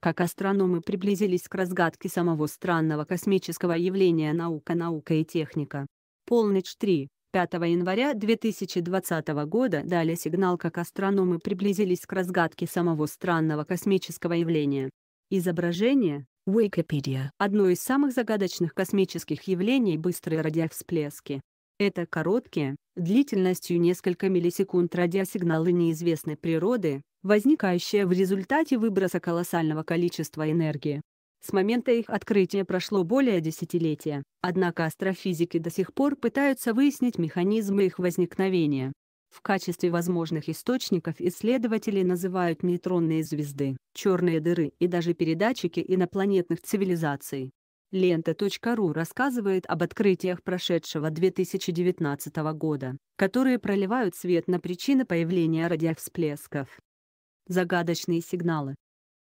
Как астрономы приблизились к разгадке самого странного космического явления наука, наука и техника. Полночь 3, 5 января 2020 года дали сигнал, как астрономы приблизились к разгадке самого странного космического явления. Изображение, Wikipedia. Одно из самых загадочных космических явлений – быстрые радиовсплески. Это короткие, длительностью несколько миллисекунд радиосигналы неизвестной природы, возникающая в результате выброса колоссального количества энергии. С момента их открытия прошло более десятилетия, однако астрофизики до сих пор пытаются выяснить механизмы их возникновения. В качестве возможных источников исследователи называют нейтронные звезды, черные дыры и даже передатчики инопланетных цивилизаций. Лента.ру рассказывает об открытиях прошедшего 2019 года, которые проливают свет на причины появления радиовсплесков загадочные сигналы.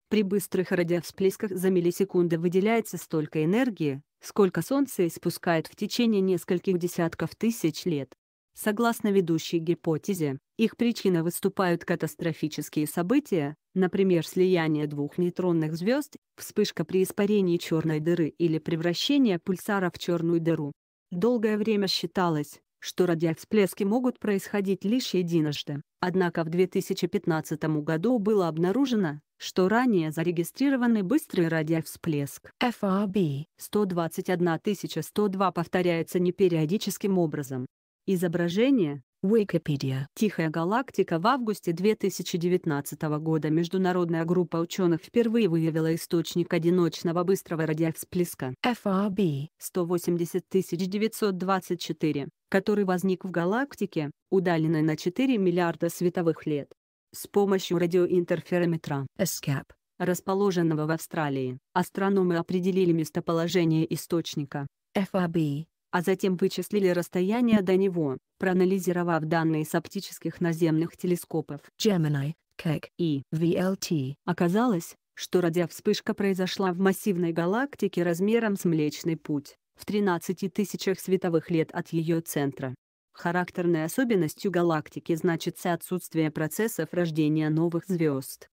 При быстрых радиовсплесках за миллисекунды выделяется столько энергии, сколько Солнце испускает в течение нескольких десятков тысяч лет. Согласно ведущей гипотезе, их причина выступают катастрофические события, например, слияние двух нейтронных звезд, вспышка при испарении черной дыры или превращение пульсара в черную дыру. Долгое время считалось, что радиовсплески могут происходить лишь единожды, Однако в 2015 году было обнаружено, что ранее зарегистрированный быстрый радиовсплеск FRB 121102 102 повторяется непериодическим образом. Изображение, Wikipedia. Тихая галактика в августе 2019 года международная группа ученых впервые выявила источник одиночного быстрого радиовсплеска FRB 180 который возник в галактике, удаленной на 4 миллиарда световых лет. С помощью радиоинтерферометра SCAP, расположенного в Австралии, астрономы определили местоположение источника FRB а затем вычислили расстояние до него, проанализировав данные с оптических наземных телескопов Gemini, Keck и e, VLT. Оказалось, что радиовспышка произошла в массивной галактике размером с Млечный Путь, в 13 тысячах световых лет от ее центра. Характерной особенностью галактики значится отсутствие процессов рождения новых звезд.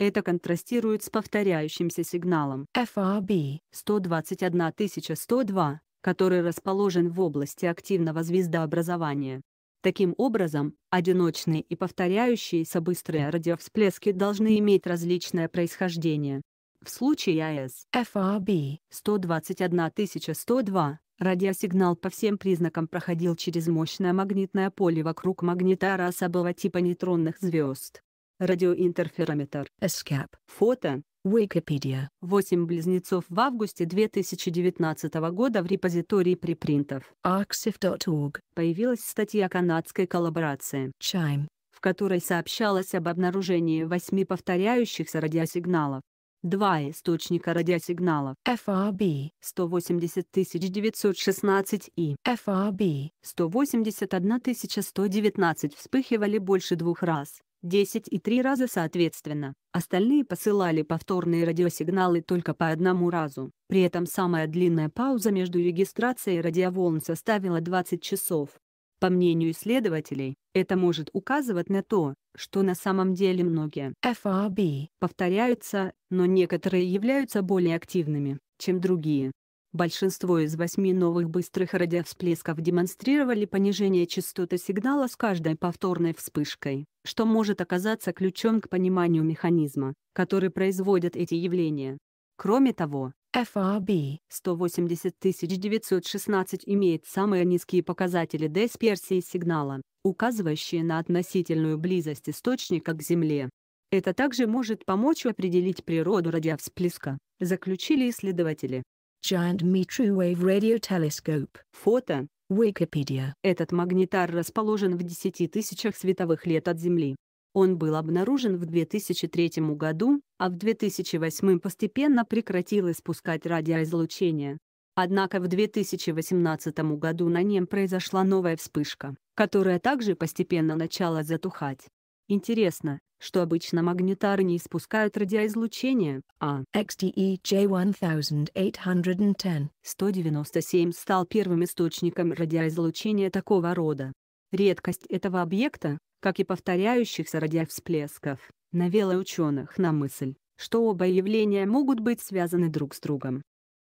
Это контрастирует с повторяющимся сигналом FRB 121102, который расположен в области активного звездообразования. Таким образом, одиночные и повторяющиеся быстрые радиовсплески должны иметь различное происхождение. В случае АЭС FRB 121102 радиосигнал по всем признакам проходил через мощное магнитное поле вокруг магнитара особого типа нейтронных звезд. Радиоинтерферометр. Эскап. Фото. Wikipedia. 8 близнецов в августе 2019 года в репозитории припринтов. Arxiv.org. Появилась статья канадской коллаборации. Chime. В которой сообщалось об обнаружении восьми повторяющихся радиосигналов. Два источника радиосигналов FRB 180916 и FRB 181119 вспыхивали больше двух раз. 10 и 3 раза соответственно. Остальные посылали повторные радиосигналы только по одному разу. При этом самая длинная пауза между регистрацией радиоволн составила 20 часов. По мнению исследователей, это может указывать на то, что на самом деле многие FRB повторяются, но некоторые являются более активными, чем другие. Большинство из восьми новых быстрых радиовсплесков демонстрировали понижение частоты сигнала с каждой повторной вспышкой, что может оказаться ключом к пониманию механизма, который производят эти явления. Кроме того, FRB 180 916 имеет самые низкие показатели дисперсии сигнала, указывающие на относительную близость источника к Земле. Это также может помочь определить природу радиовсплеска, заключили исследователи. Giant Metru Wave Radio Telescope. Фото. Wikipedia. Этот магнитар расположен в 10 тысячах световых лет от Земли. Он был обнаружен в 2003 году, а в 2008 постепенно прекратил испускать радиоизлучение. Однако в 2018 году на нем произошла новая вспышка, которая также постепенно начала затухать. Интересно, что обычно магнитары не испускают радиоизлучение, а XTE J1810 197 стал первым источником радиоизлучения такого рода. Редкость этого объекта, как и повторяющихся радиовсплесков, навела ученых на мысль, что оба явления могут быть связаны друг с другом.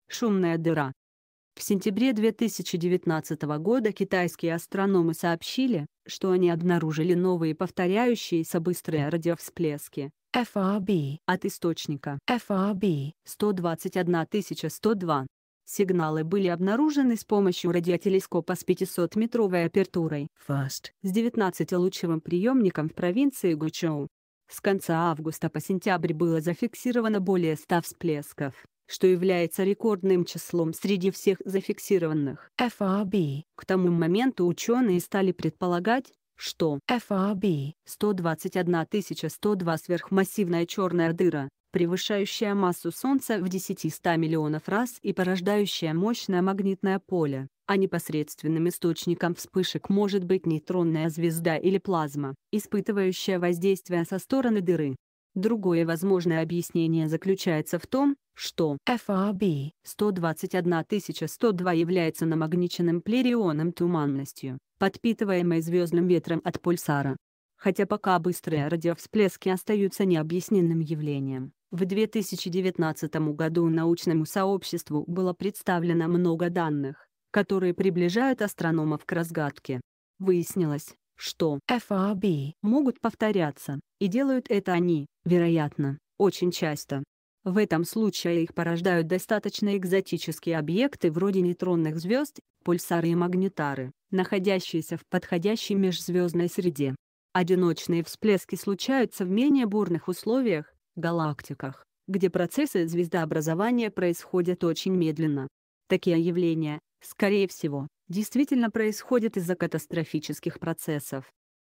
Шумная дыра в сентябре 2019 года китайские астрономы сообщили, что они обнаружили новые повторяющиеся быстрые радиовсплески FRB от источника FRB 121102. Сигналы были обнаружены с помощью радиотелескопа с 500-метровой апертурой FAST с 19-лучевым приемником в провинции Гучоу. С конца августа по сентябрь было зафиксировано более 100 всплесков что является рекордным числом среди всех зафиксированных. FRB. К тому моменту ученые стали предполагать, что FRB 121 102 сверхмассивная черная дыра, превышающая массу Солнца в 10-100 миллионов раз и порождающая мощное магнитное поле, а непосредственным источником вспышек может быть нейтронная звезда или плазма, испытывающая воздействие со стороны дыры. Другое возможное объяснение заключается в том, что FRB 121102 является намагниченным плерионом туманностью, подпитываемой звездным ветром от пульсара. Хотя пока быстрые радиовсплески остаются необъясненным явлением, в 2019 году научному сообществу было представлено много данных, которые приближают астрономов к разгадке. Выяснилось, что FRB могут повторяться, и делают это они, вероятно, очень часто. В этом случае их порождают достаточно экзотические объекты вроде нейтронных звезд, пульсары и магнитары, находящиеся в подходящей межзвездной среде. Одиночные всплески случаются в менее бурных условиях, галактиках, где процессы звездообразования происходят очень медленно. Такие явления, скорее всего, действительно происходит из-за катастрофических процессов.